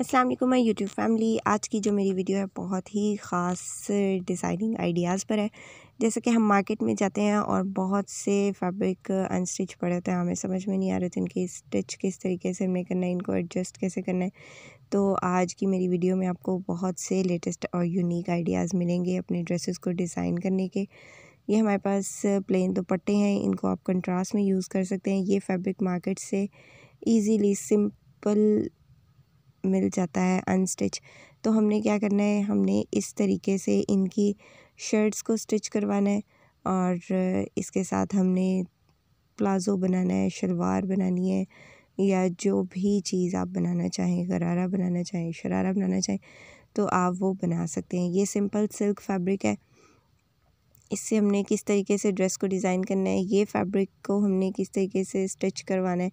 Aslam my YouTube family आज की जो मेरी वीडियो है बहुत ही ख़ास डिज़ाइनिंग आइडियाज़ पर है जैसे कि हम मार्केट में जाते हैं और बहुत से फैब्रिक अनस्टिच पड़े होते हैं हमें समझ में नहीं आ रहे थे इनके स्टिच किस तरीके से हमें करना है इनको एडजस्ट कैसे करना है तो आज की मेरी वीडियो में आपको बहुत से लेटेस्ट और यूनिक आइडियाज़ मिलेंगे अपने ड्रेसेस को डिज़ाइन करने के ये हमारे पास प्लेन दुपट्टे हैं इनको आप कंट्रास्ट में यूज़ कर सकते हैं ये फैब्रिक मार्केट से ईजीली सिंपल मिल जाता है अनस्टिच तो हमने क्या करना है हमने इस तरीके से इनकी शर्ट्स को स्टिच करवाना है और इसके साथ हमने प्लाज़ो बनाना है शलवार बनानी है या जो भी चीज़ आप बनाना चाहें गरारा बनाना चाहें शरारा बनाना चाहें तो आप वो बना सकते हैं ये सिंपल सिल्क फैब्रिक है इससे हमने किस तरीके से ड्रेस को डिज़ाइन करना है ये फैब्रिक को हमने किस तरीके से स्टिच करवाना है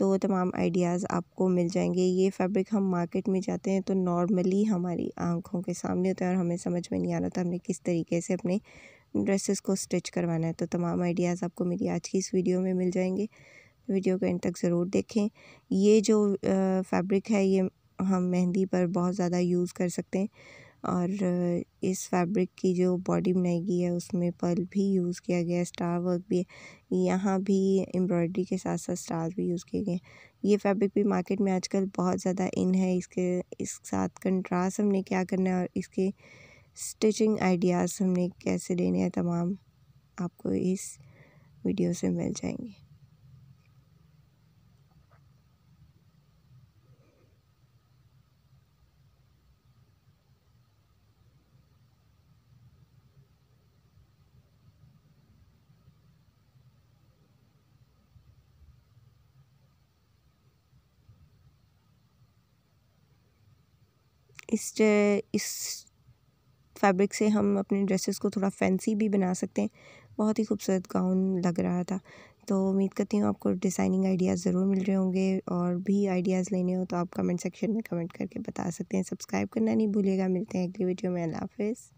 तो वो तमाम आइडियाज़ आपको मिल जाएंगे ये फैब्रिक हम मार्केट में जाते हैं तो नॉर्मली हमारी आंखों के सामने होता है और हमें समझ में नहीं आ रहा था हमने किस तरीके से अपने ड्रेसेस को स्टिच करवाना है तो तमाम आइडियाज़ आपको मेरी आज की इस वीडियो में मिल जाएंगे वीडियो को एंड तक ज़रूर देखें ये जो फैब्रिक है ये हम मेहंदी पर बहुत ज़्यादा यूज़ कर सकते हैं और इस फैब्रिक की जो बॉडी बनाई गई है उसमें पल भी यूज़ किया गया स्टार वर्क भी यहाँ भी एम्ब्रॉयडरी के साथ साथ स्टार भी यूज़ किए गए हैं ये फैब्रिक भी मार्केट में आजकल बहुत ज़्यादा इन है इसके इस साथ कंट्रास्ट हमने क्या करना है और इसके स्टिचिंग आइडियाज़ हमने कैसे लेने हैं तमाम आपको इस वीडियो से मिल जाएंगे इस इस फैब्रिक से हम अपने ड्रेसेस को थोड़ा फैंसी भी बना सकते हैं बहुत ही खूबसूरत गाउन लग रहा था तो उम्मीद करती हूँ आपको डिज़ाइनिंग आइडियाज़ ज़रूर मिल रहे होंगे और भी आइडियाज़ लेने हो तो आप कमेंट सेक्शन में कमेंट करके बता सकते हैं सब्सक्राइब करना नहीं भूलिएगा मिलते हैं अगली वीडियो में अल्लाह हाफिज़